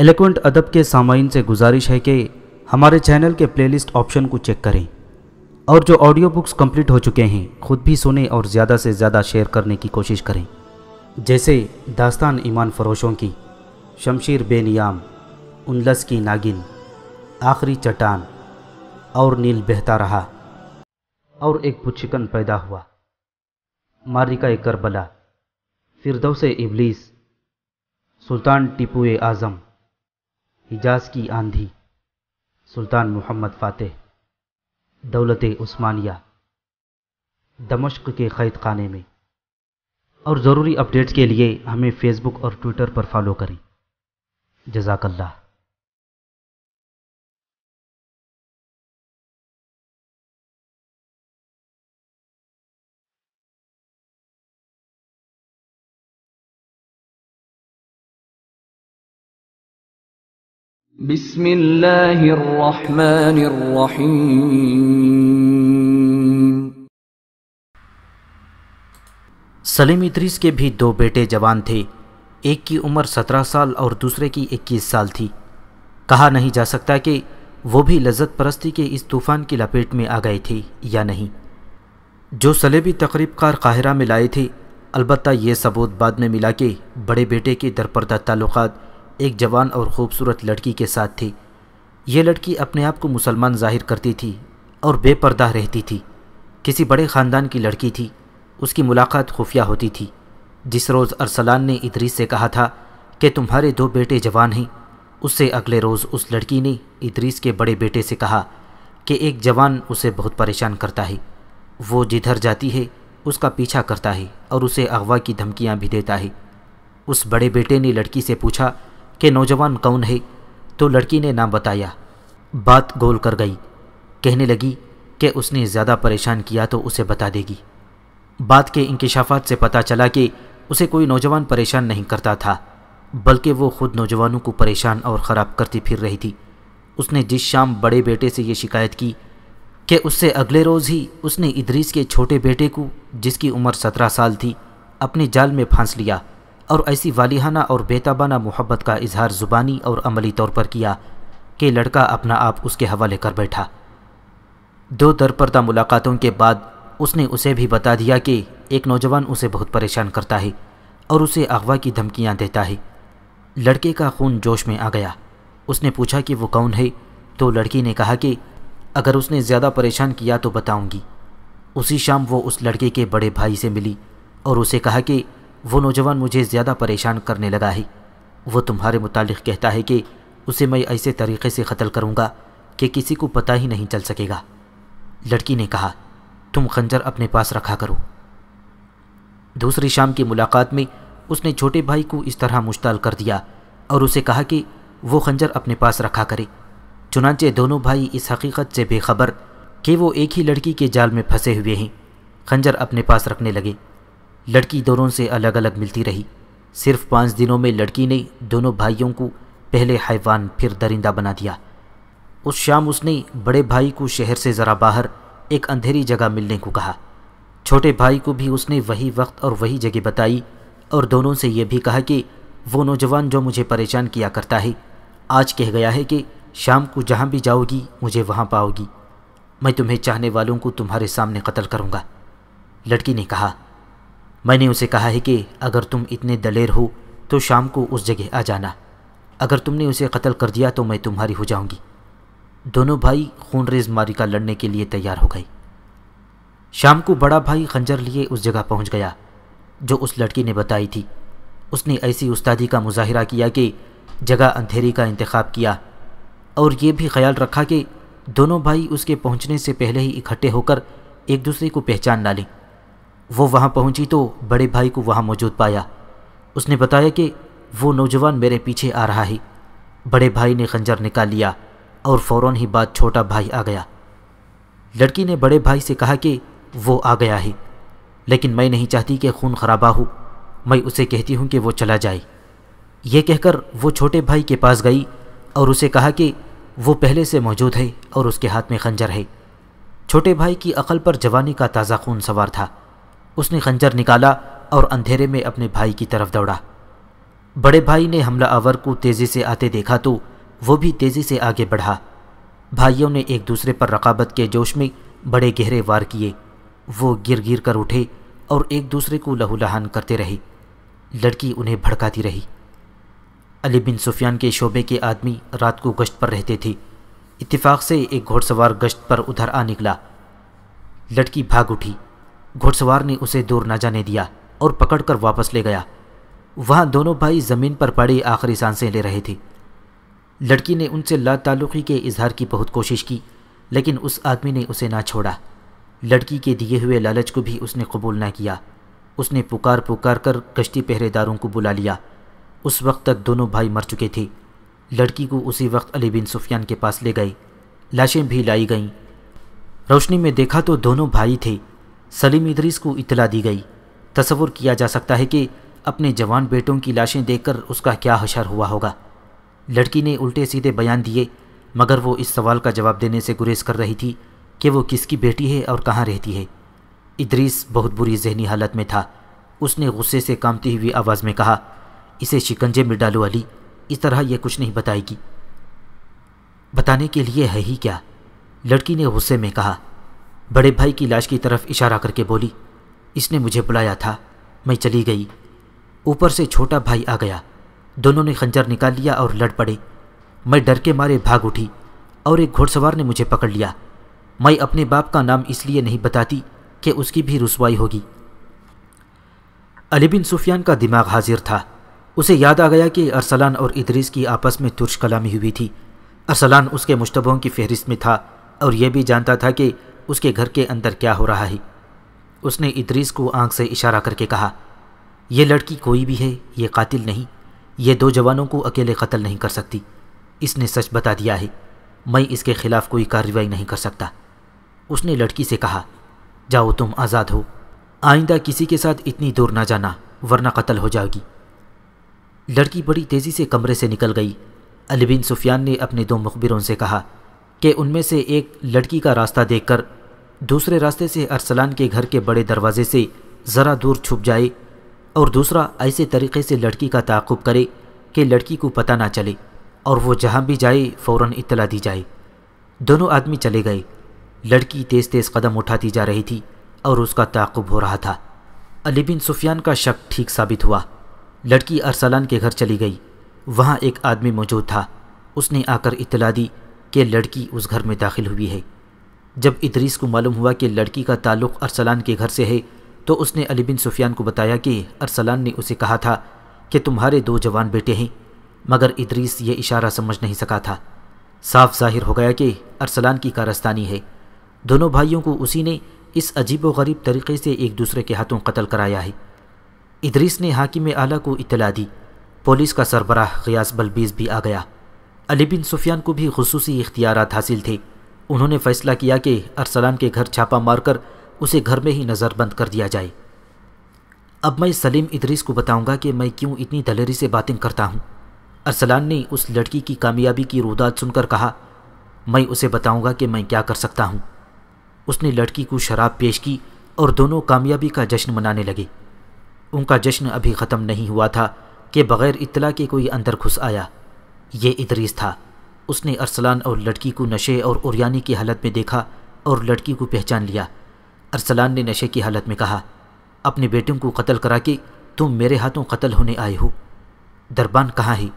Eloquent अदब के सामाइन से गुजारिश है कि हमारे चैनल के प्लेलिस्ट ऑप्शन को चेक करें और जो ऑडियो बुक्स कम्प्लीट हो चुके हैं खुद भी सुने और ज़्यादा से ज़्यादा शेयर करने की कोशिश करें जैसे दास्तान ईमान फरोशों की शमशीर बेनियाम उनलस की नागिन आखिरी चट्टान और नील बहता रहा और एक पुच्छिकन पैदा हुआ मारिका एक करबला फिरदौस इबलीस सुल्तान टिपू आज़म हिजाज की आंधी सुल्तान मोहम्मद फ़ातेह दौलत उस्मानिया दमश्क के क़ैद खाने में और ज़रूरी अपडेट्स के लिए हमें फेसबुक और ट्विटर पर फॉलो करें जजाकल्ला सलीम इतरीस के भी दो बेटे जवान थे एक की उम्र सत्रह साल और दूसरे की इक्कीस साल थी कहा नहीं जा सकता कि वो भी लज्जत परस्ती के इस तूफ़ान की लपेट में आ गए थे या नहीं जो सलेबी तकरीबकार काहिरा में लाए थे अलबत्त ये सबूत बाद में मिला के बड़े बेटे के दरपरदा ताल्लुक़ात एक जवान और ख़ूबसूरत लड़की के साथ थी ये लड़की अपने आप को मुसलमान जाहिर करती थी और बेपर्दा रहती थी किसी बड़े ख़ानदान की लड़की थी उसकी मुलाकात खुफिया होती थी जिस रोज़ अरसलान ने इदरीस से कहा था कि तुम्हारे दो बेटे जवान हैं उससे अगले रोज़ उस लड़की ने इदरीस के बड़े बेटे से कहा कि एक जवान उसे बहुत परेशान करता है वो जिधर जाती है उसका पीछा करता है और उसे अगवा की धमकियाँ भी देता है उस बड़े बेटे ने लड़की से पूछा कि नौजवान कौन है तो लड़की ने नाम बताया बात गोल कर गई कहने लगी कि उसने ज़्यादा परेशान किया तो उसे बता देगी बात के इंकशाफात से पता चला कि उसे कोई नौजवान परेशान नहीं करता था बल्कि वो खुद नौजवानों को परेशान और ख़राब करती फिर रही थी उसने जिस शाम बड़े बेटे से ये शिकायत की कि उससे अगले रोज़ ही उसने इदरीस के छोटे बेटे को जिसकी उम्र सत्रह साल थी अपने जाल में फांस लिया और ऐसी वालिहाना और बेताबाना मोहब्बत का इजहार ज़ुबानी और अमली तौर पर किया कि लड़का अपना आप उसके हवाले कर बैठा दो दरपरदा मुलाकातों के बाद उसने उसे भी बता दिया कि एक नौजवान उसे बहुत परेशान करता है और उसे अगवा की धमकियाँ देता है लड़के का खून जोश में आ गया उसने पूछा कि वो कौन है तो लड़की ने कहा कि अगर उसने ज़्यादा परेशान किया तो बताऊंगी उसी शाम वो उस लड़के के बड़े भाई से मिली और उसे कहा कि वो नौजवान मुझे ज़्यादा परेशान करने लगा है वो तुम्हारे मुतालिक कहता है कि उसे मैं ऐसे तरीके से कत्ल करूँगा कि किसी को पता ही नहीं चल सकेगा लड़की ने कहा तुम खंजर अपने पास रखा करो दूसरी शाम की मुलाकात में उसने छोटे भाई को इस तरह मुश्ताल कर दिया और उसे कहा कि वो खंजर अपने पास रखा करे चुनाचे दोनों भाई इस हकीकत से बेखबर कि वो एक ही लड़की के जाल में फंसे हुए हैं खंजर अपने पास रखने लगे लड़की दोनों से अलग अलग मिलती रही सिर्फ पाँच दिनों में लड़की ने दोनों भाइयों को पहले हैवान फिर दरिंदा बना दिया उस शाम उसने बड़े भाई को शहर से ज़रा बाहर एक अंधेरी जगह मिलने को कहा छोटे भाई को भी उसने वही वक्त और वही जगह बताई और दोनों से यह भी कहा कि वो नौजवान जो मुझे परेशान किया करता है आज कह गया है कि शाम को जहाँ भी जाओगी मुझे वहाँ पाओगी मैं तुम्हें चाहने वालों को तुम्हारे सामने कत्ल करूँगा लड़की ने कहा मैंने उसे कहा है कि अगर तुम इतने दलेर हो तो शाम को उस जगह आ जाना अगर तुमने उसे कत्ल कर दिया तो मैं तुम्हारी हो जाऊंगी दोनों भाई खूनरेज मारिका लड़ने के लिए तैयार हो गए शाम को बड़ा भाई खंजर लिए उस जगह पहुंच गया जो उस लड़की ने बताई थी उसने ऐसी उस्तादी का मुजाहरा किया कि जगह अंधेरी का इंतखब किया और ये भी ख्याल रखा कि दोनों भाई उसके पहुंचने से पहले ही इकट्ठे होकर एक दूसरे को पहचान डालें वो वहाँ पहुँची तो बड़े भाई को वहाँ मौजूद पाया उसने बताया कि वो नौजवान मेरे पीछे आ रहा है बड़े भाई ने खंजर निकाल लिया और फ़ौर ही बाद छोटा भाई आ गया लड़की ने बड़े भाई से कहा कि वो आ गया है लेकिन मैं नहीं चाहती कि खून खराबा हो मैं उसे कहती हूँ कि वो चला जाए यह कहकर वो छोटे भाई के पास गई और उसे कहा कि वो पहले से मौजूद है और उसके हाथ में खंजर है छोटे भाई की अकल पर जवानी का ताज़ा खून सवार था उसने खंजर निकाला और अंधेरे में अपने भाई की तरफ दौड़ा बड़े भाई ने हमला आवर को तेज़ी से आते देखा तो वो भी तेज़ी से आगे बढ़ा भाइयों ने एक दूसरे पर रकाबत के जोश में बड़े गहरे वार किए वो गिर गिर कर उठे और एक दूसरे को लहूलहान करते रहे लड़की उन्हें भड़काती रही अली बिन सुफियान के शोबे के आदमी रात को गश्त पर रहते थे इत्तेफाक से एक घोड़सवार गश्त पर उधर आ निकला लड़की भाग उठी घुड़सवार ने उसे दूर न जाने दिया और पकड़कर वापस ले गया वहाँ दोनों भाई ज़मीन पर पड़ी आखिरी सांसें ले रहे थे लड़की ने उनसे लाताल्लुकी के इजहार की बहुत कोशिश की लेकिन उस आदमी ने उसे ना छोड़ा लड़की के दिए हुए लालच को भी उसने कबूल ना किया उसने पुकार पुकार कर कश्ती पहरेदारों को बुला लिया उस वक्त तक दोनों भाई मर चुके थे लड़की को उसी वक्त अली बिन सुफियान के पास ले गए लाशें भी लाई गईं रोशनी में देखा तो दोनों भाई थे सलीम इदरीस को इतला दी गई तस्वुर किया जा सकता है कि अपने जवान बेटों की लाशें देखकर उसका क्या हशर हुआ होगा लड़की ने उल्टे सीधे बयान दिए मगर वो इस सवाल का जवाब देने से गुरेज कर रही थी कि वो किसकी बेटी है और कहाँ रहती है इदरीस बहुत बुरी जहनी हालत में था उसने गुस्से से कामती हुई आवाज़ में कहा इसे शिकंजे में डालो अली इस तरह यह कुछ नहीं बताएगी बताने के लिए है ही क्या लड़की ने गुस्से में कहा बड़े भाई की लाश की तरफ इशारा करके बोली इसने मुझे बुलाया था मैं चली गई ऊपर से छोटा भाई आ गया दोनों ने खंजर निकाल लिया और लड़ पड़े मैं डर के मारे भाग उठी और एक घुड़सवार ने मुझे पकड़ लिया मैं अपने बाप का नाम इसलिए नहीं बताती कि उसकी भी रसवाई होगी अली बिन सुफियान का दिमाग हाजिर था उसे याद आ गया कि अरसलान और इदरीस की आपस में तुर्श कलामी हुई थी अरसलान उसके मुशतबों की फहरिस्त में था और यह भी जानता था कि उसके घर के अंदर क्या हो रहा है उसने इद्रीस को आंख से इशारा करके कहा यह लड़की कोई भी है यह कातिल नहीं ये दो जवानों को अकेले कत्ल नहीं कर सकती इसने सच बता दिया है मैं इसके खिलाफ कोई कार्रवाई नहीं कर सकता उसने लड़की से कहा जाओ तुम आज़ाद हो आइंदा किसी के साथ इतनी दूर ना जाना वरना कत्ल हो जाएगी लड़की बड़ी तेज़ी से कमरे से निकल गई अली बिन सुफियान ने अपने दो मुखबिरों से कहा कि उनमें से एक लड़की का रास्ता देखकर दूसरे रास्ते से अरसलान के घर के बड़े दरवाजे से ज़रा दूर छुप जाए और दूसरा ऐसे तरीके से लड़की का ताकुब करे कि लड़की को पता ना चले और वो जहाँ भी जाए फ़ौर इतला दी जाए दोनों आदमी चले गए लड़की तेज़ तेज़ कदम उठाती जा रही थी और उसका ताकुब हो रहा था अली बिन सुफियान का शक ठीक साबित हुआ लड़की अरसलान के घर चली गई वहाँ एक आदमी मौजूद था उसने आकर इतला दी कि लड़की उस घर में दाखिल हुई है जब इदरीस को मालूम हुआ कि लड़की का ताल्लुक अरसलान के घर से है तो उसने अली बिन सुफियान को बताया कि अरसलान ने उसे कहा था कि तुम्हारे दो जवान बेटे हैं मगर इदरीस ये इशारा समझ नहीं सका था साफ जाहिर हो गया कि अरसलान की कारस्तानी है दोनों भाइयों को उसी ने इस अजीब व गरीब तरीके से एक दूसरे के हाथों कत्ल कराया है इदरीस ने हाकिम आला को इतला दी पुलिस का सरबराह गयास बलबीज भी आ गया अली बिन सुफियान को भी खसूसी इख्तियारत हासिल थे उन्होंने फैसला किया कि अरसलान के घर छापा मारकर उसे घर में ही नज़रबंद कर दिया जाए अब मैं सलीम इदरीस को बताऊंगा कि मैं क्यों इतनी दलेरी से बातें करता हूँ अरसलान ने उस लड़की की कामयाबी की रुदात सुनकर कहा मैं उसे बताऊंगा कि मैं क्या कर सकता हूँ उसने लड़की को शराब पेश की और दोनों कामयाबी का जश्न मनाने लगे उनका जश्न अभी ख़त्म नहीं हुआ था कि बग़ैर इतला के कोई अंदर घुस आया ये इदरीस था उसने अरसलान और लड़की को नशे और उरियानी की हालत में देखा और लड़की को पहचान लिया अरसलान ने नशे की हालत में कहा अपने बेटों को कत्ल करा के तुम मेरे हाथों कत्ल होने आए हो दरबान कहाँ है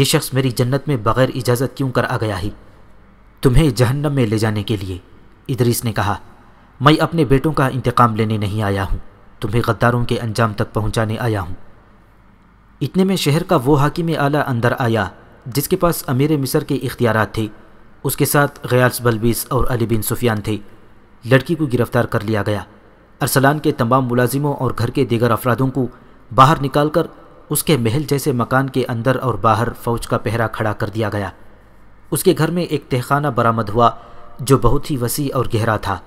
ये शख्स मेरी जन्नत में बग़ैर इजाज़त क्यों कर आ गया है तुम्हें जहन्नम में ले जाने के लिए इदरीस ने कहा मैं अपने बेटों का इंतकाम लेने नहीं आया हूँ तुम्हें गद्दारों के अंजाम तक पहुँचाने आया हूँ इतने में शहर का वो हाकिम आला अंदर आया जिसके पास अमीर मिसर के इख्तियार थे उसके साथ गयास बलबीस और अली बिन सुफियान थे लड़की को गिरफ्तार कर लिया गया अरसलान के तमाम मुलाजिमों और घर के दीगर अफरादों को बाहर निकालकर उसके महल जैसे मकान के अंदर और बाहर फौज का पहरा खड़ा कर दिया गया उसके घर में एक तहखाना बरामद हुआ जो बहुत ही वसी और गहरा था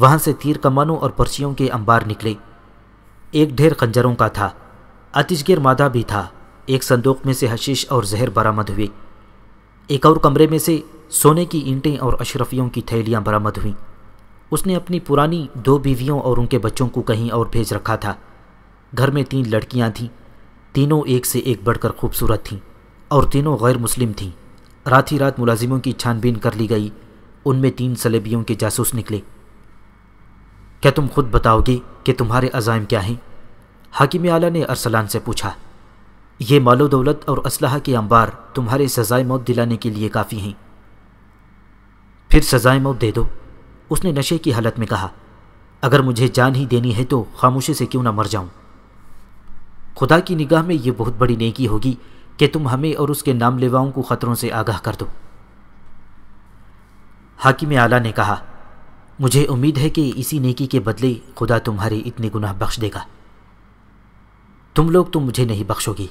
वहाँ से तीर कमानों और पर्चियों के अंबार निकले एक ढेर खंजरों का था आतिशगिर मादा भी था एक संदूक में से हशीश और जहर बरामद हुए एक और कमरे में से सोने की ईंटें और अशरफियों की थैलियाँ बरामद हुईं उसने अपनी पुरानी दो बीवियों और उनके बच्चों को कहीं और भेज रखा था घर में तीन लड़कियाँ थीं तीनों एक से एक बढ़कर खूबसूरत थीं और तीनों गैर मुस्लिम थीं रात ही रात मुलाजिमों की छानबीन कर ली गई उनमें तीन सलेबियों के जासूस निकले क्या तुम खुद बताओगे कि तुम्हारे अजायम क्या हैं हाकिम आला ने अरसलान से पूछा ये मालो दौलत और असलाह के अंबार तुम्हारे सज़ाए मौत दिलाने के लिए काफ़ी हैं फिर सज़ाए मौत दे दो उसने नशे की हालत में कहा अगर मुझे जान ही देनी है तो खामोशी से क्यों ना मर जाऊं खुदा की निगाह में यह बहुत बड़ी नेकी होगी कि तुम हमें और उसके नाम लेवाओं को ख़तरों से आगाह कर दो हाकिम आला ने कहा मुझे उम्मीद है कि इसी नेकी के बदले खुदा तुम्हारे इतने गुनाह बख्श देगा तुम लोग तो मुझे नहीं बख्शोगी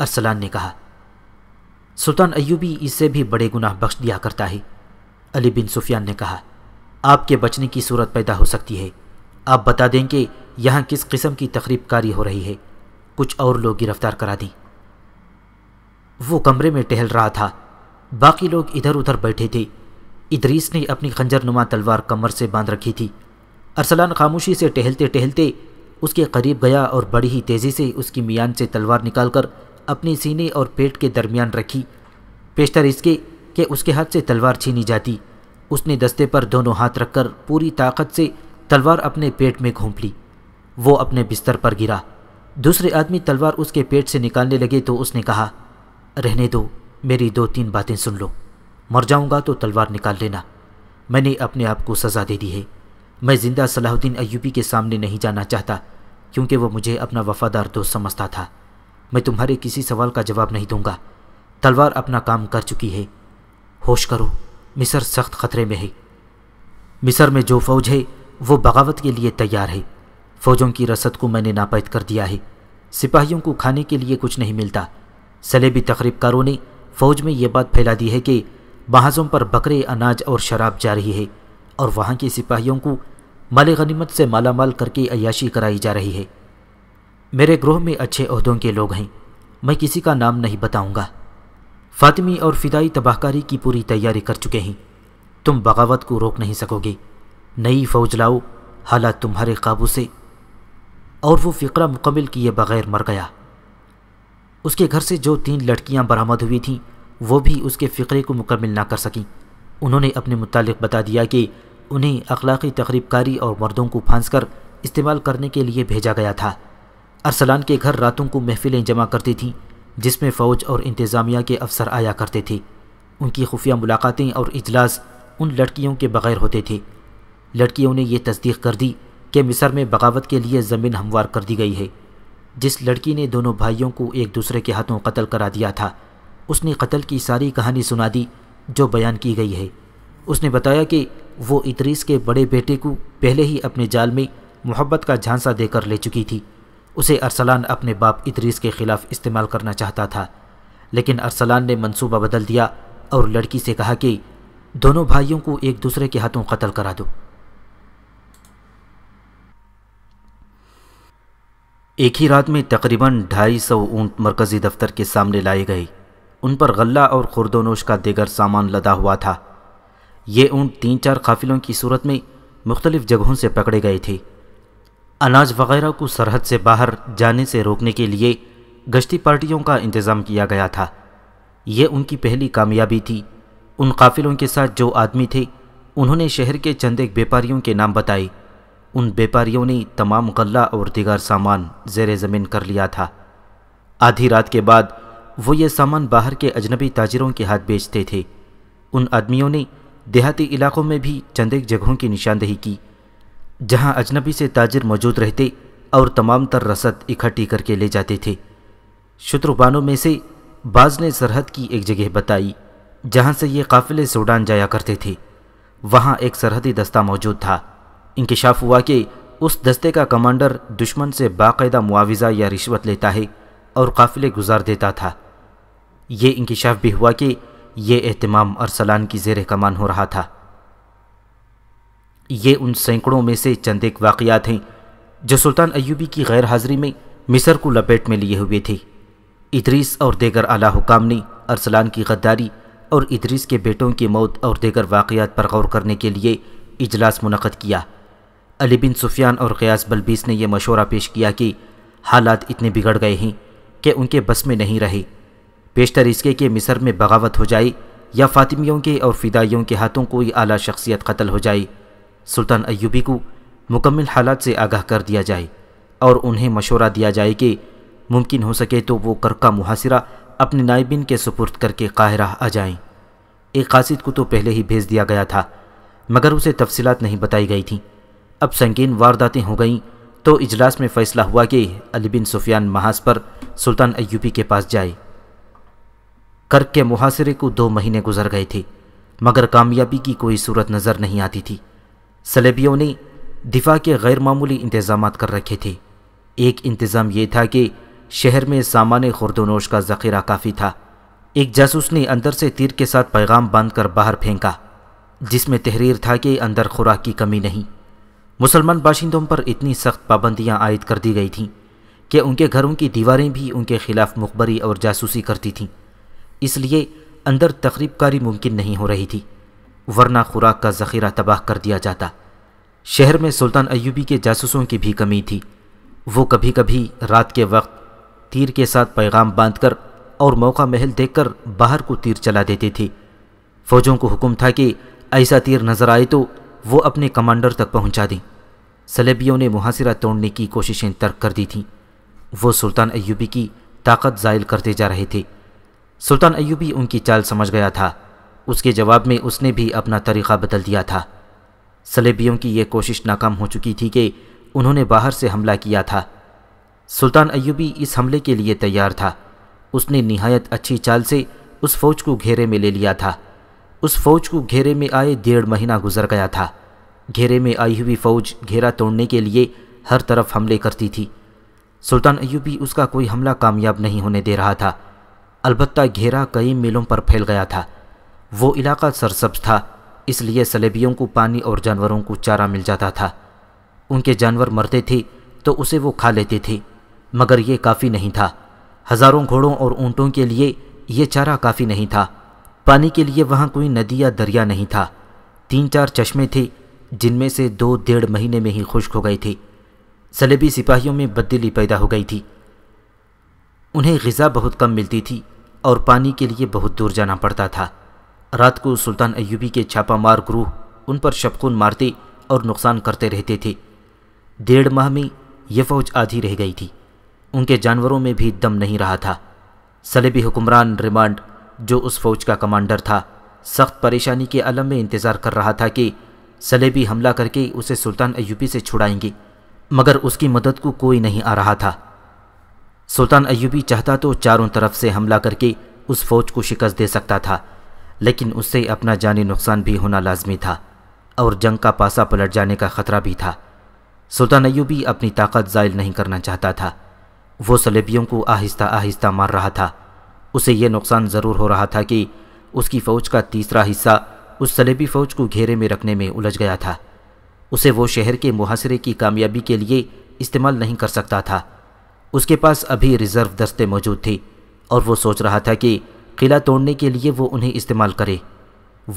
अरसलान ने कहा सुल्तान अयूबी इसे भी बड़े गुनाह बख्श दिया करता है अली बिन सुफियान ने कहा आपके बचने की सूरत पैदा हो सकती है आप बता दें कि यहाँ किस किस्म की तकरीबकारी हो रही है कुछ और लोग गिरफ्तार करा दी वो कमरे में टहल रहा था बाकी लोग इधर उधर बैठे थे इदरीस ने अपनी खंजर नुमा तलवार कमर से बांध रखी थी अरसलान खामोशी से टहलते टहलते उसके करीब गया और बड़ी ही तेज़ी से उसकी मियान से तलवार निकालकर अपने सीने और पेट के दरमियान रखी पेशतर इसके कि उसके हाथ से तलवार छीनी जाती उसने दस्ते पर दोनों हाथ रखकर पूरी ताकत से तलवार अपने पेट में घोंप ली वो अपने बिस्तर पर गिरा दूसरे आदमी तलवार उसके पेट से निकालने लगे तो उसने कहा रहने दो मेरी दो तीन बातें सुन लो मर जाऊंगा तो तलवार निकाल लेना मैंने अपने आप को सज़ा दे दी है मैं ज़िंदा सलाहुद्दीन अयूबी के सामने नहीं जाना चाहता क्योंकि वो मुझे अपना वफादार दोस्त समझता था मैं तुम्हारे किसी सवाल का जवाब नहीं दूंगा तलवार अपना काम कर चुकी है होश करो मिसर सख्त खतरे में है मिसर में जो फौज है वो बगावत के लिए तैयार है फौजों की रसद को मैंने नापैद कर दिया है सिपाहियों को खाने के लिए कुछ नहीं मिलता सलेबी तकरीबकारों ने फौज में ये बात फैला दी है कि बहाज़ों पर बकरे अनाज और शराब जा रही है और वहाँ के सिपाहियों को मल गनीमत से मालामाल करके अयाशी कराई जा रही है मेरे ग्रोह में अच्छे अहदों के लोग हैं मैं किसी का नाम नहीं बताऊंगा फातिमी और फिदाई तबाहकारी की पूरी तैयारी कर चुके हैं तुम बगावत को रोक नहीं सकोगे नई फौज लाओ हालात तुम्हारे काबू से और वो फ़िक्रा मुकम्मल किए बगैर मर गया उसके घर से जो तीन लड़कियां बरामद हुई थीं वो भी उसके फ़िक्रे को मुकम्मल ना कर सकीं उन्होंने अपने मुतालिक बता दिया कि उन्हें अखलाक़ी तकरीबकारी और मर्दों को फांस कर इस्तेमाल करने के लिए भेजा गया था अरसलान के घर रातों को महफिलें जमा करती थीं जिसमें फ़ौज और इंतज़ामिया के अफसर आया करते थे उनकी खुफिया मुलाकातें और इजलास उन लड़कियों के बग़ैर होते थे लड़कियों ने यह तस्दीक कर दी कि मिसर में बगावत के लिए ज़मीन हमवार कर दी गई है जिस लड़की ने दोनों भाइयों को एक दूसरे के हाथों कत्ल करा दिया था उसने कत्ल की सारी कहानी सुना दी जो बयान की गई है उसने बताया कि वो इतरीस के बड़े बेटे को पहले ही अपने जाल में मोहब्बत का झांसा देकर ले चुकी थी उसे अरसलान अपने बाप इदरीस के ख़िलाफ़ इस्तेमाल करना चाहता था लेकिन अरसलान ने मंसूबा बदल दिया और लड़की से कहा कि दोनों भाइयों को एक दूसरे के हाथों कत्ल करा दो एक ही रात में तकरीबन ढाई सौ ऊंट मरकज़ी दफ्तर के सामने लाए गए उन पर गल्ला और खुरदोनोश का देगर सामान लदा हुआ था ये ऊंट तीन चार काफिलों की सूरत में मुख्तलिफ़ जगहों से पकड़े गए थे अनाज वगैरह को सरहद से बाहर जाने से रोकने के लिए गश्ती पार्टियों का इंतज़ाम किया गया था ये उनकी पहली कामयाबी थी उन काफिलों के साथ जो आदमी थे उन्होंने शहर के चंद एक व्यापारियों के नाम बताए उन व्यापारियों ने तमाम गल्ला और दिगार सामान जेर ज़मीन कर लिया था आधी रात के बाद वो ये सामान बाहर के अजनबी ताजरों के हाथ बेचते थे उन आदमियों ने देहाती इलाकों में भी चंद एक जगहों की निशानदेही की जहां अजनबी से ताजिर मौजूद रहते और तमाम तर रसद इकट्ठी करके ले जाते थे शत्रुबानों में से बाज ने सरहद की एक जगह बताई जहां से ये काफिले सूडान जाया करते थे वहां एक सरहदी दस्ता मौजूद था इंकशाफ हुआ कि उस दस्ते का कमांडर दुश्मन से बाकायदा मुआवजा या रिश्वत लेता है और काफिले गुजार देता था ये इंकशाफ भी हुआ कि ये अहतमाम अरसलान की जेर कमान हो रहा था ये उन सैकड़ों में से चंद एक वाकयात हैं जो सुल्तान अयूबी की गैर हाज़िरी में मिसर को लपेट में लिए हुए थे इदरीस और देगर आला हुकाम ने अरसलान की गद्दारी और इदरीस के बेटों की मौत और देगर वाकयात पर गौर करने के लिए इजलास मुनद किया अली बिन सुफियान और क़यास बलबीस ने यह मशवरा पेश किया कि हालात इतने बिगड़ गए हैं कि उनके बस में नहीं रहे बेशतर इसके कि मिसर में बगावत हो जाए या फ़ातिमियों के और फ़िदाइयों के हाथों कोई आला शख्सियत कत्ल हो जाए सुल्तान अयूबी को मुकम्मल हालात से आगाह कर दिया जाए और उन्हें मशवरा दिया जाए कि मुमकिन हो सके तो वो कर का मुहासरा अपने नायबिन के सुपुर्द करके काहरा आ जाएं। एक कासिद को तो पहले ही भेज दिया गया था मगर उसे तफसीत नहीं बताई गई थी अब संगीन वारदातें हो गईं तो इजलास में फ़ैसला हुआ कि अली बिन सुफियान महाज पर सुल्तान अयूबी के पास जाए कर्क के मुहासरे को दो महीने गुजर गए थे मगर कामयाबी की कोई सूरत नज़र नहीं आती थी सलेबियों ने दिफा के गैर मामूली इंतजाम कर रखे थे एक इंतज़ाम ये था कि शहर में सामान्य खुरदोनोश का ज़ख़ीरा काफ़ी था एक जासूस ने अंदर से तीर के साथ पैगाम बांध कर बाहर फेंका जिसमें तहरीर था कि अंदर खुराक की कमी नहीं मुसलमान बाशिंदों पर इतनी सख्त पाबंदियाँ आयद कर दी गई थीं कि उनके घरों की दीवारें भी उनके खिलाफ मुखबरी और जासूसी करती थीं इसलिए अंदर तकरीबकारी मुमकिन नहीं हो रही थी वरना खुराक का ज़ख़ीरा तबाह कर दिया जाता शहर में सुल्तान अयूबी के जासूसों की भी कमी थी वो कभी कभी रात के वक्त तीर के साथ पैगाम बांधकर और मौका महल देखकर बाहर को तीर चला देते थे फौजों को हुक्म था कि ऐसा तीर नज़र आए तो वो अपने कमांडर तक पहुंचा दें सलेबियों ने मुहासिरा तोड़ने की कोशिशें तर्क कर दी थीं वो सुल्तान अयूबी की ताकत जायल करते जा रहे थे सुल्तान अयूबी उनकी चाल समझ गया था उसके जवाब में उसने भी अपना तरीक़ा बदल दिया था सलेबियों की यह कोशिश नाकाम हो चुकी थी कि उन्होंने बाहर से हमला किया था सुल्तान अयूबी इस हमले के लिए तैयार था उसने नहायत अच्छी चाल से उस फौज को घेरे में ले लिया था उस फौज को घेरे में आए डेढ़ महीना गुजर गया था घेरे में आई हुई फौज घेरा तोड़ने के लिए हर तरफ हमले करती थी सुल्तान अयूबी उसका कोई हमला कामयाब नहीं होने दे रहा था अलबत्ता घेरा कई मीलों पर फैल गया था वो इलाका सरसब्ज था इसलिए सलेबियों को पानी और जानवरों को चारा मिल जाता था उनके जानवर मरते थे तो उसे वो खा लेते थे मगर ये काफ़ी नहीं था हज़ारों घोड़ों और ऊँटों के लिए ये चारा काफ़ी नहीं था पानी के लिए वहाँ कोई नदी या दरिया नहीं था तीन चार चश्मे थे जिनमें से दो डेढ़ महीने में ही खुश्क हो गए थे सलेबी सिपाहियों में बदली पैदा हो गई थी उन्हें गज़ा बहुत कम मिलती थी और पानी के लिए बहुत दूर जाना पड़ता था रात को सुल्तान अयूबी के छापामार ग्रूह उन पर शबकून मारते और नुकसान करते रहते थे डेढ़ माह में यह फौज आधी रह गई थी उनके जानवरों में भी दम नहीं रहा था सलेबी हुक्मरान रिमांड जो उस फौज का कमांडर था सख्त परेशानी के आलम में इंतज़ार कर रहा था कि सलेबी हमला करके उसे सुल्तान अयूबी से छुड़ाएंगे मगर उसकी मदद को कोई नहीं आ रहा था सुल्तान अयूबी चाहता तो चारों तरफ से हमला करके उस फौज को शिकस्त दे सकता था लेकिन उससे अपना जानी नुकसान भी होना लाजमी था और जंग का पासा पलट जाने का ख़तरा भी था सुल्तान अयूबी अपनी ताकत ज़ायल नहीं करना चाहता था वो सलेबियों को आहिस्ता आहिस्ता मार रहा था उसे यह नुकसान ज़रूर हो रहा था कि उसकी फ़ौज का तीसरा हिस्सा उस सलेबी फ़ौज को घेरे में रखने में उलझ गया था उसे वो शहर के मुहासरे की कामयाबी के लिए इस्तेमाल नहीं कर सकता था उसके पास अभी रिज़र्व दस्ते मौजूद थे और वो सोच रहा था कि किला तोड़ने के लिए वो उन्हें इस्तेमाल करे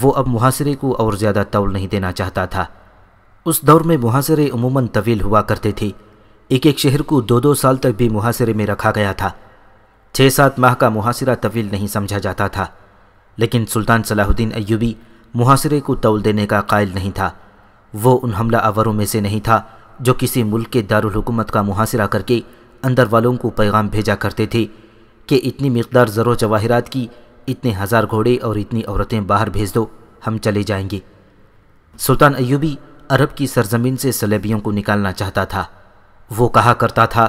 वो अब मुहासरे को और ज़्यादा तौल नहीं देना चाहता था उस दौर में मुहासरे उमूमन तवील हुआ करते थे एक एक शहर को दो दो साल तक भी मुहासरे में रखा गया था छः सात माह का मुहासरा तवील नहीं समझा जाता था लेकिन सुल्तान सलाहुद्दीन अयूबी मुहासरे को तौल देने का कायल नहीं था वो उन हमला आवरों में से नहीं था जो किसी मुल्क के हुकूमत का मुहासरा करके अंदर वालों को पैगाम भेजा करते थे कि इतनी मकदार ज़रो जवाहरात की इतने हज़ार घोड़े और इतनी औरतें बाहर भेज दो हम चले जाएंगे सुल्तान अयूबी अरब की सरजमीन से सलेबियों को निकालना चाहता था वो कहा करता था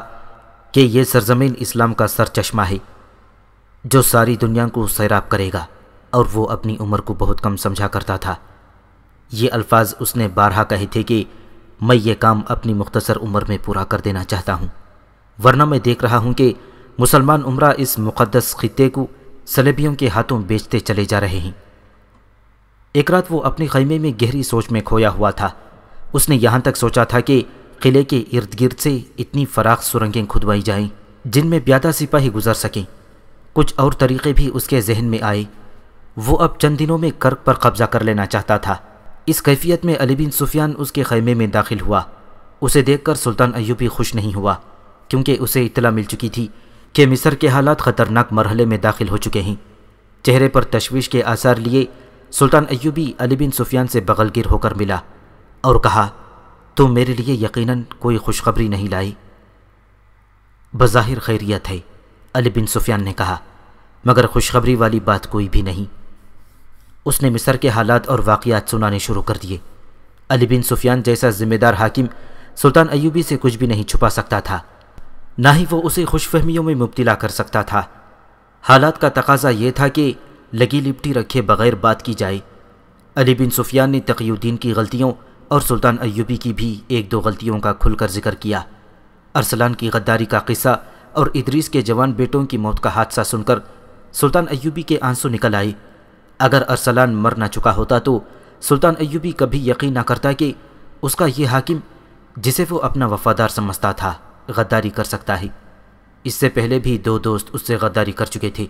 कि यह सरजमीन इस्लाम का सर चश्मा है जो सारी दुनिया को सैराब करेगा और वो अपनी उम्र को बहुत कम समझा करता था ये अल्फाज उसने बारहा कहे थे कि मैं ये काम अपनी मुख्तसर उम्र में पूरा कर देना चाहता हूँ वरना मैं देख रहा हूँ कि मुसलमान उम्र इस मुक़दस ख़त्े को सलेबियों के हाथों बेचते चले जा रहे हैं एक रात वो अपने खैमे में गहरी सोच में खोया हुआ था उसने यहाँ तक सोचा था कि किले के इर्द गिर्द से इतनी फराख सुरंगें खुदवाई जाएं जिनमें ब्यादा सिपाही गुजर सकें कुछ और तरीके भी उसके जहन में आए वो अब चंद दिनों में कर्क पर कब्जा कर लेना चाहता था इस कैफियत में अली बिन सुफियान उसके खैमे में दाखिल हुआ उसे देखकर सुल्तान अयूबी खुश नहीं हुआ क्योंकि उसे इतला मिल चुकी थी कि मिस्र के हालात ख़तरनाक मरहले में दाखिल हो चुके हैं चेहरे पर तशवीश के आसार लिए सुल्तान अयूबी अली बिन सुफियान से बगलगिर होकर मिला और कहा तुम मेरे लिए यकीनन कोई खुशखबरी नहीं लाई बज़ाहिर खैरियत है अली बिन सुफियान ने कहा मगर खुशखबरी वाली बात कोई भी नहीं उसने मिस्र के हालात और वाक़ात सुनाने शुरू कर दिए अली बिन सुफियान जैसा ज़िम्मेदार हाकिम सुल्तान अयूबी से कुछ भी नहीं छुपा सकता था ना ही वो उसे खुशफहमियों में मुब्तिला कर सकता था हालात का तकाजा यह था कि लगी लिपटी रखे बगैर बात की जाए अली बिन सुफियान ने तकीुद्दीन की गलतियों और सुल्तान अयूबी की भी एक दो गलतियों का खुलकर जिक्र किया अरसलान की गद्दारी का किस्सा और इदरीस के जवान बेटों की मौत का हादसा सुनकर सुल्तान अयूबी के आंसू निकल आए अगर अरसलान मर ना चुका होता तो सुल्तान अयूबी कभी यकीन ना करता कि उसका ये हाकिम जिसे वो अपना वफादार समझता था गद्दारी कर सकता है इससे पहले भी दो दोस्त उससे गद्दारी कर चुके थे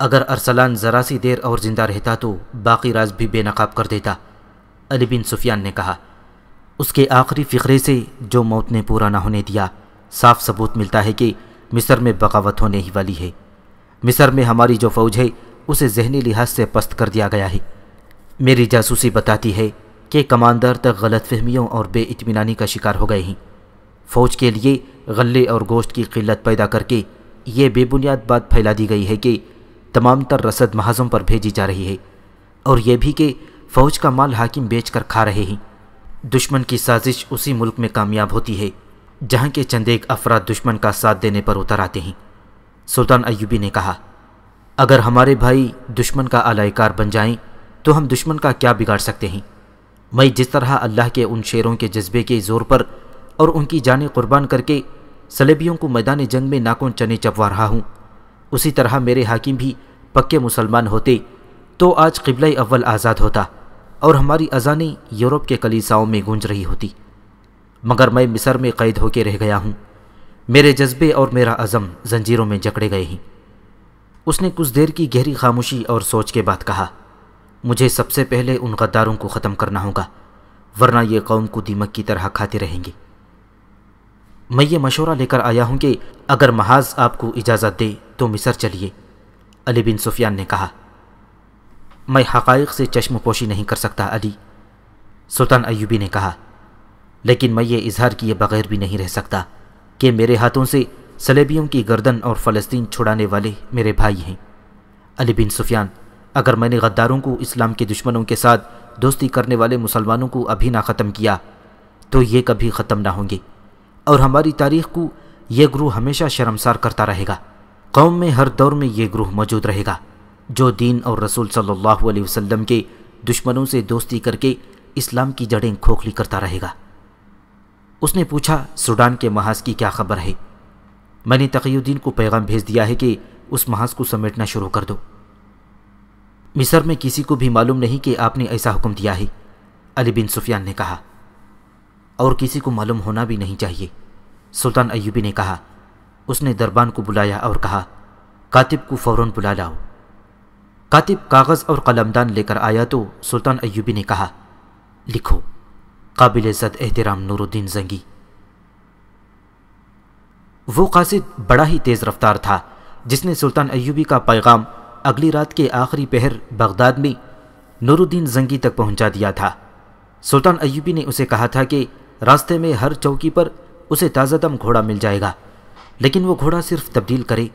अगर अरसलान ज़रा सी देर और ज़िंदा रहता तो बाकी राज भी बेनकाब कर देता अली बिन सुफियान ने कहा उसके आखिरी फ़िक्रे से जो मौत ने पूरा ना होने दिया साफ सबूत मिलता है कि मिस्र में बगावत होने ही वाली है मिस्र में हमारी जो फ़ौज है उसे जहनी लिहाज से पस्त कर दिया गया है मेरी जासूसी बताती है कि कमांडर तक गलत फहमियों और बेइतमीनी का शिकार हो गए हैं फौज के लिए गले और गोश्त की किल्लत पैदा करके ये बेबुनियाद बात फैला दी गई है कि तमाम तर रसद महाजों पर भेजी जा रही है और यह भी कि फ़ौज का माल हाकिम बेच कर खा रहे हैं दुश्मन की साजिश उसी मुल्क में कामयाब होती है जहाँ के चंदेक अफराद दुश्मन का साथ देने पर उतर आते हैं सुल्तान अयूबी ने कहा अगर हमारे भाई दुश्मन का आलायकार बन जाएं तो हम दुश्मन का क्या बिगाड़ सकते हैं मैं जिस तरह अल्लाह के उन शेरों के जज्बे के ज़ोर पर और उनकी जानें कुर्बान करके सलेबियों को मैदान जंग में नाकों चने चपवा रहा हूँ उसी तरह मेरे हाकिम भी पक्के मुसलमान होते तो आज किबला अव्वल आज़ाद होता और हमारी अजानें यूरोप के कलीसाओं में गूंज रही होती मगर मैं मिसर में कैद होके रह गया हूँ मेरे जज्बे और मेरा अज़म जंजीरों में जकड़े गए हैं उसने कुछ देर की गहरी खामोशी और सोच के बाद कहा मुझे सबसे पहले उन गद्दारों को ख़त्म करना होगा वरना ये कौम को दीमक की तरह खाते रहेंगे मैं ये मशवरा लेकर आया हूँ कि अगर महाज आपको इजाज़त दे तो मिसर चलिए अली बिन सुफियान ने कहा मैं हक़ से चश्मपोशी नहीं कर सकता अली सुल्तान अयूबी ने कहा लेकिन मैं ये इजहार किए बगैर भी नहीं रह सकता कि मेरे हाथों से सलेबियों की गर्दन और फ़लस्तीन छुड़ाने वाले मेरे भाई हैं अली बिन सुफियान अगर मैंने गद्दारों को इस्लाम के दुश्मनों के साथ दोस्ती करने वाले मुसलमानों को अभी ना ख़त्म किया तो ये कभी ख़त्म ना होंगे और हमारी तारीख को यह ग्रोह हमेशा शर्मसार करता रहेगा कौम में हर दौर में यह ग्रोह मौजूद रहेगा जो दीन और रसूल सल्लल्लाहु अलैहि वसल्लम के दुश्मनों से दोस्ती करके इस्लाम की जड़ें खोखली करता रहेगा उसने पूछा सूडान के महाज की क्या खबर है मैंने तकीयुद्दीन को पैगाम भेज दिया है कि उस महाज को समेटना शुरू कर दो मिस्र में किसी को भी मालूम नहीं कि आपने ऐसा हुक्म दिया है अली बिन सुफियान ने कहा और किसी को मालूम होना भी नहीं चाहिए सुल्तान अयूबी ने कहा उसने दरबान को बुलाया और कहा कातिब को फौरन बुला लाओ कातिब कागज़ और कलमदान लेकर आया तो सुल्तान अयूबी ने कहा लिखो काबिल जद एहतराम नूरुद्दीन जंगी वो कासिद बड़ा ही तेज़ रफ्तार था जिसने सुल्तान अयूबी का पैगाम अगली रात के आखिरी पहर बगदाद में नूरुद्दीन जंगी तक पहुंचा दिया था सुल्तान अयूबी ने उसे कहा था कि रास्ते में हर चौकी पर उसे ताज़ादम घोड़ा मिल जाएगा लेकिन वो घोड़ा सिर्फ तब्दील करे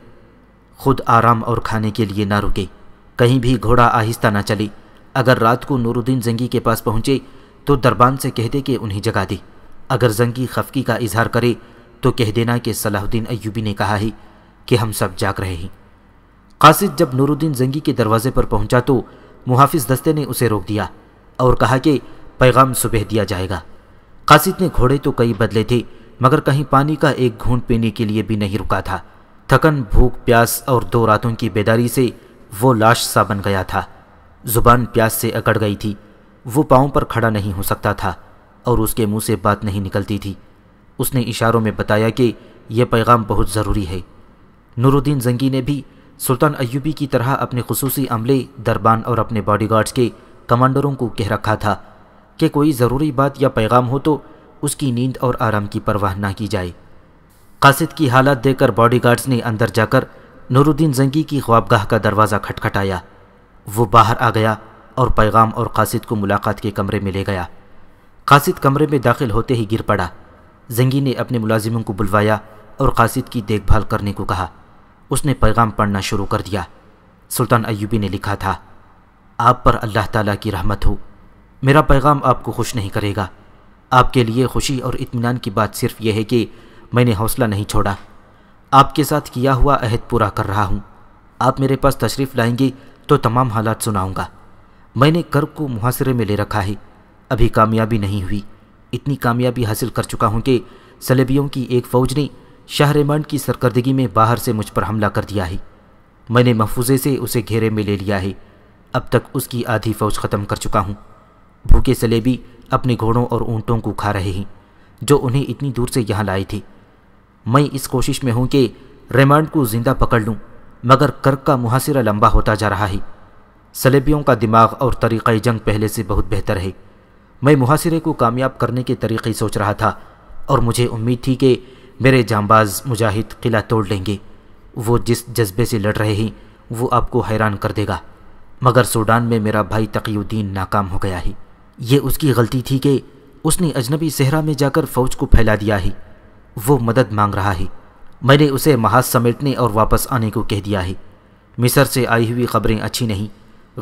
खुद आराम और खाने के लिए ना रुके कहीं भी घोड़ा आहिस्ता ना चले अगर रात को नूरुद्दीन जंगी के पास पहुँचे तो दरबान से कह दे कि उन्हें जगा दे अगर जंगी खफकी का इजहार करे तो कह देना कि सलाहुद्दीन अयूबी ने कहा है कि हम सब जाग रहे हैं कासिद जब नूरुद्दीन जंगी के दरवाजे पर पहुंचा तो मुहाफिज दस्ते ने उसे रोक दिया और कहा कि पैगाम सुबह दिया जाएगा कासिद ने घोड़े तो कई बदले थे मगर कहीं पानी का एक घूंट पीने के लिए भी नहीं रुका था थकन भूख प्यास और दो रातों की बेदारी से वो लाश सा बन गया था जुबान प्यास से अकड़ गई थी वो पाँव पर खड़ा नहीं हो सकता था और उसके मुंह से बात नहीं निकलती थी उसने इशारों में बताया कि यह पैगाम बहुत ज़रूरी है नूरुद्दीन जंगी ने भी सुल्तान अयूबी की तरह अपने खसूसी अमले दरबान और अपने बॉडीगार्ड्स के कमांडरों को कह रखा था कि कोई ज़रूरी बात या पैगाम हो तो उसकी नींद और आराम की परवाह ना की जाए कासिद की हालत देखकर बॉडीगार्ड्स ने अंदर जाकर नूरुद्दीन जंगी की ख्वाबगाह का दरवाज़ा खटखटाया वो बाहर आ गया और पैगाम और कासिद को मुलाकात के कमरे में ले गया कासिद कमरे में दाखिल होते ही गिर पड़ा जंगी ने अपने मुलाजिमों को बुलवाया और कासिद की देखभाल करने को कहा उसने पैगाम पढ़ना शुरू कर दिया सुल्तान अयूबी ने लिखा था आप पर अल्लाह ताला की रहमत हो मेरा पैगाम आपको खुश नहीं करेगा आपके लिए खुशी और इत्मीनान की बात सिर्फ यह है कि मैंने हौसला नहीं छोड़ा आपके साथ किया हुआ अहद पूरा कर रहा हूँ आप मेरे पास तशरीफ़ लाएंगी तो तमाम हालात सुनाऊँगा मैंने कर्क को मुहासरे में ले रखा है अभी कामयाबी नहीं हुई इतनी कामयाबी हासिल कर चुका हूँ कि सलेबियों की एक फ़ौज ने शाहरेमांड की सरकर्दगी में बाहर से मुझ पर हमला कर दिया है मैंने महफूजे से उसे घेरे में ले लिया है अब तक उसकी आधी फ़ौज ख़त्म कर चुका हूँ भूखे सलेबी अपने घोड़ों और ऊंटों को खा रहे हैं जो उन्हें इतनी दूर से यहाँ लाई थी मैं इस कोशिश में हूँ कि रेमांड को ज़िंदा पकड़ लूँ मगर कर्क का मुहासिरा लंबा होता जा रहा है सलेबियों का दिमाग और तरीक़ जंग पहले से बहुत बेहतर है मैं मुहासिरे को कामयाब करने के तरीक़े सोच रहा था और मुझे उम्मीद थी कि मेरे जांबाज मुजाहिद किला तोड़ लेंगे वो जिस जज्बे से लड़ रहे हैं वो आपको हैरान कर देगा मगर सूडान में मेरा भाई तकीउद्दीन नाकाम हो गया है ये उसकी गलती थी कि उसने अजनबी सहरा में जाकर फ़ौज को फैला दिया ही वो मदद मांग रहा है मैंने उसे महाज समेटने और वापस आने को कह दिया है मिसर से आई हुई खबरें अच्छी नहीं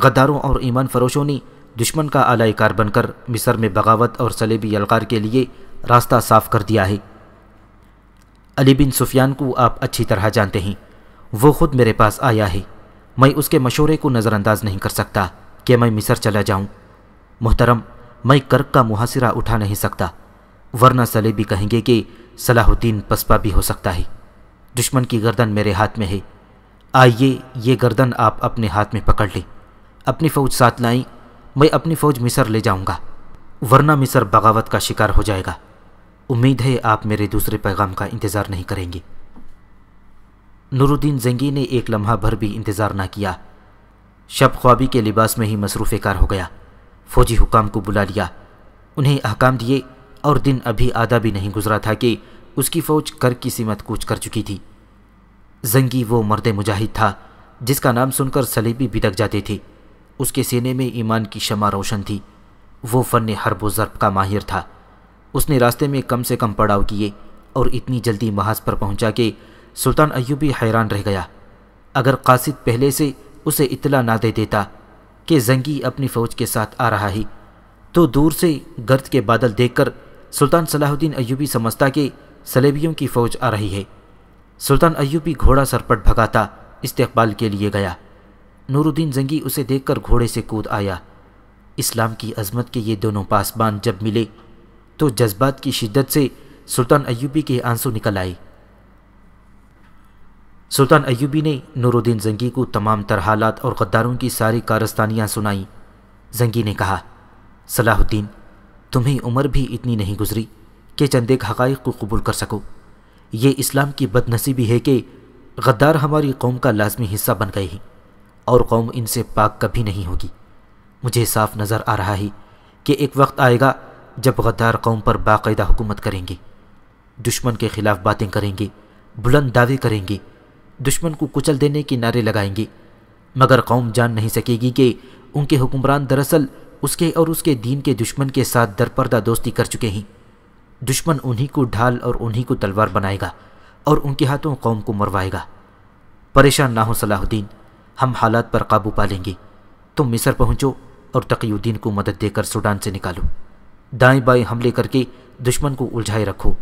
गद्दारों और ईमान फरोशों ने दुश्मन का कार बनकर मिसर में बगावत और सलेबी यलकार के लिए रास्ता साफ कर दिया है अली बिन सुफियान को आप अच्छी तरह जानते हैं वो खुद मेरे पास आया है मैं उसके मशवरे को नज़रअंदाज नहीं कर सकता कि मैं मिसर चला जाऊं। मोहतरम मैं कर्क का मुहासिरा उठा नहीं सकता वरना सलेबी कहेंगे कि सलाहुद्दीन पसपा भी हो सकता है दुश्मन की गर्दन मेरे हाथ में है आइए ये गर्दन आप अपने हाथ में पकड़ लें अपनी फ़ौज साथ लाई मैं अपनी फ़ौज मिसर ले जाऊंगा वरना मिसर बगावत का शिकार हो जाएगा उम्मीद है आप मेरे दूसरे पैगाम का इंतज़ार नहीं करेंगे नूरुद्दीन जंगी ने एक लम्हा भर भी इंतज़ार ना किया शब ख्वाबी के लिबास में ही मसरूफ़ कार हो गया फौजी हुकाम को बुला लिया उन्हें अहकाम दिए और दिन अभी आधा भी नहीं गुजरा था कि उसकी फ़ौज कर की सीमत कूच कर चुकी थी जंगी वो मर्द मुजाहिद था जिसका नाम सुनकर सलीबी बिदक जाते थे उसके सीने में ईमान की शमा रोशन थी वो फ़न हर बुजर्ब का माहिर था उसने रास्ते में कम से कम पड़ाव किए और इतनी जल्दी महाज पर पहुंचा कि सुल्तान अयूबी हैरान रह गया अगर कासिद पहले से उसे इतला ना दे देता कि जंगी अपनी फौज के साथ आ रहा है तो दूर से गर्द के बादल देखकर सुल्तान सलाहुद्दीन अयूबी समझता कि सलेबियों की फौज आ रही है सुल्तान अयूबी घोड़ा सरपट भगाता इस्तेकबाल के लिए गया नूरुद्दीन जंगी उसे देखकर घोड़े से कूद आया इस्लाम की अजमत के ये दोनों पासबान जब मिले तो जज्बात की शिद्दत से सुल्तान अयूबी के आंसू निकल आए सुल्तान अयूबी ने नूरुद्दीन जंगी को तमाम तरह हालात और गद्दारों की सारी कारस्तानियाँ सुनाई जंगी ने कहा सलाहुद्दीन तुम्हें उम्र भी इतनी नहीं गुजरी कि चंदे हक़ को कबूल कर सको ये इस्लाम की बदनसीबी है कि गद्दार हमारी कौम का लाजमी हिस्सा बन गए हैं और कौम इनसे पाक कभी नहीं होगी मुझे साफ नज़र आ रहा है कि एक वक्त आएगा जब गद्दार कौम पर बाकायदा हुकूमत करेंगे दुश्मन के ख़िलाफ़ बातें करेंगे बुलंद दावे करेंगे दुश्मन को कुचल देने के नारे लगाएंगे मगर कौम जान नहीं सकेगी कि उनके हुक्मरान दरअसल उसके और उसके दीन के दुश्मन के साथ दरपर्दा दोस्ती कर चुके हैं दुश्मन उन्हीं को ढाल और उन्हीं को तलवार बनाएगा और उनके हाथों कौम को मरवाएगा परेशान ना हो सलाहुद्दीन हम हालात पर काबू पा लेंगे तुम मिस्र पहुंचो और तकीयुद्दीन को मदद देकर सूडान से निकालो दाएं बाएं हमले करके दुश्मन को उलझाए रखो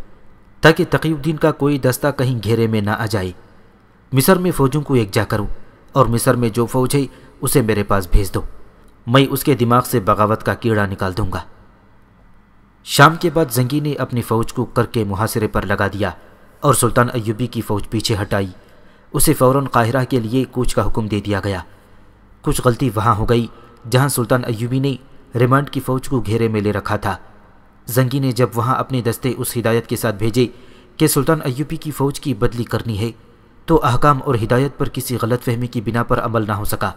ताकि तकीयुद्दीन का कोई दस्ता कहीं घेरे में ना आ जाए मिसर में फ़ौजों को एकजा करूँ और मिसर में जो फ़ौज है उसे मेरे पास भेज दो मैं उसके दिमाग से बगावत का कीड़ा निकाल दूंगा शाम के बाद जंगी ने अपनी फ़ौज को करके मुहासरे पर लगा दिया और सुल्तान अयूबी की फ़ौज पीछे हटाई उसे फ़ौर काहिरा के लिए कूच का हुक्म दे दिया गया कुछ गलती वहाँ हो गई जहाँ सुल्तान अयूबी ने रिमांड की फ़ौज को घेरे में ले रखा था जंगी ने जब वहाँ अपने दस्ते उस हिदायत के साथ भेजे कि सुल्तान अयूबी की फ़ौज की बदली करनी है तो अहकाम और हिदायत पर किसी गलत फहमी की बिना पर अमल ना हो सका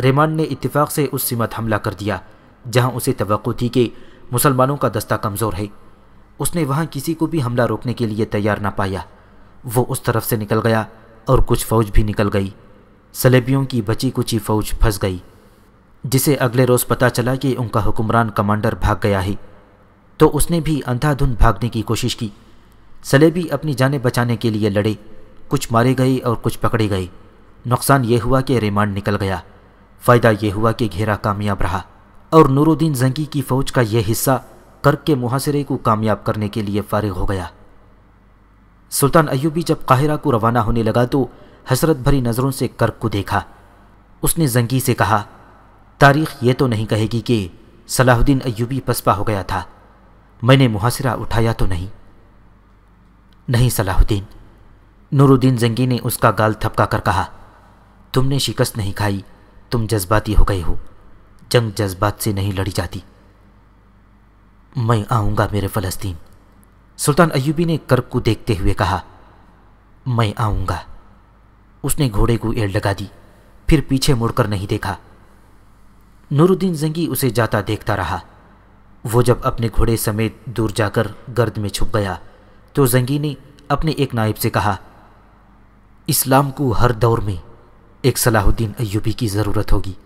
रेमांड ने इत्तेफाक से उस सिमत हमला कर दिया जहां उसे तो थी कि मुसलमानों का दस्ता कमज़ोर है उसने वहां किसी को भी हमला रोकने के लिए तैयार ना पाया वो उस तरफ से निकल गया और कुछ फ़ौज भी निकल गई सलेबियों की बची कुछ फ़ौज फंस गई जिसे अगले रोज़ पता चला कि उनका हुक्मरान कमांडर भाग गया है तो उसने भी अंधाधुंध भागने की कोशिश की सलेबी अपनी जानें बचाने के लिए लड़े कुछ मारी गई और कुछ पकड़ी गई नुकसान ये हुआ कि रिमांड निकल गया फ़ायदा ये हुआ कि घेरा कामयाब रहा और नूरुद्दीन जंगी की फ़ौज का यह हिस्सा कर्क के मुहासरे को कामयाब करने के लिए फारिग हो गया सुल्तान अयूबी जब काहिरा को रवाना होने लगा तो हसरत भरी नज़रों से कर्क को देखा उसने जंगी से कहा तारीख ये तो नहीं कहेगी कि सलाहुद्दीन अयूबी पसपा हो गया था मैंने मुहासरा उठाया तो नहीं नहीं सलाहुद्दीन नूरुद्दीन जंगी ने उसका गाल थपका कर कहा तुमने शिकस्त नहीं खाई तुम जज्बाती हो गए हो जंग जज्बात से नहीं लड़ी जाती मैं आऊँगा मेरे फ़लस्तीन सुल्तान अयूबी ने कर्क को देखते हुए कहा मैं आऊँगा उसने घोड़े को एड़ लगा दी फिर पीछे मुड़कर नहीं देखा नूरुद्दीन जंगी उसे जाता देखता रहा वो जब अपने घोड़े समेत दूर जाकर गर्द में छुप गया तो जंगी ने अपने एक नाइब से कहा इस्लाम को हर दौर में एक सलाहुद्दीन अयूबी की ज़रूरत होगी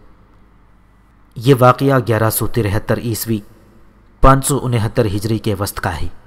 ये वाक़ ग्यारह सौ तिहत्तर ईस्वी पाँच सौ उनहत्तर हिजरी के वस्त का है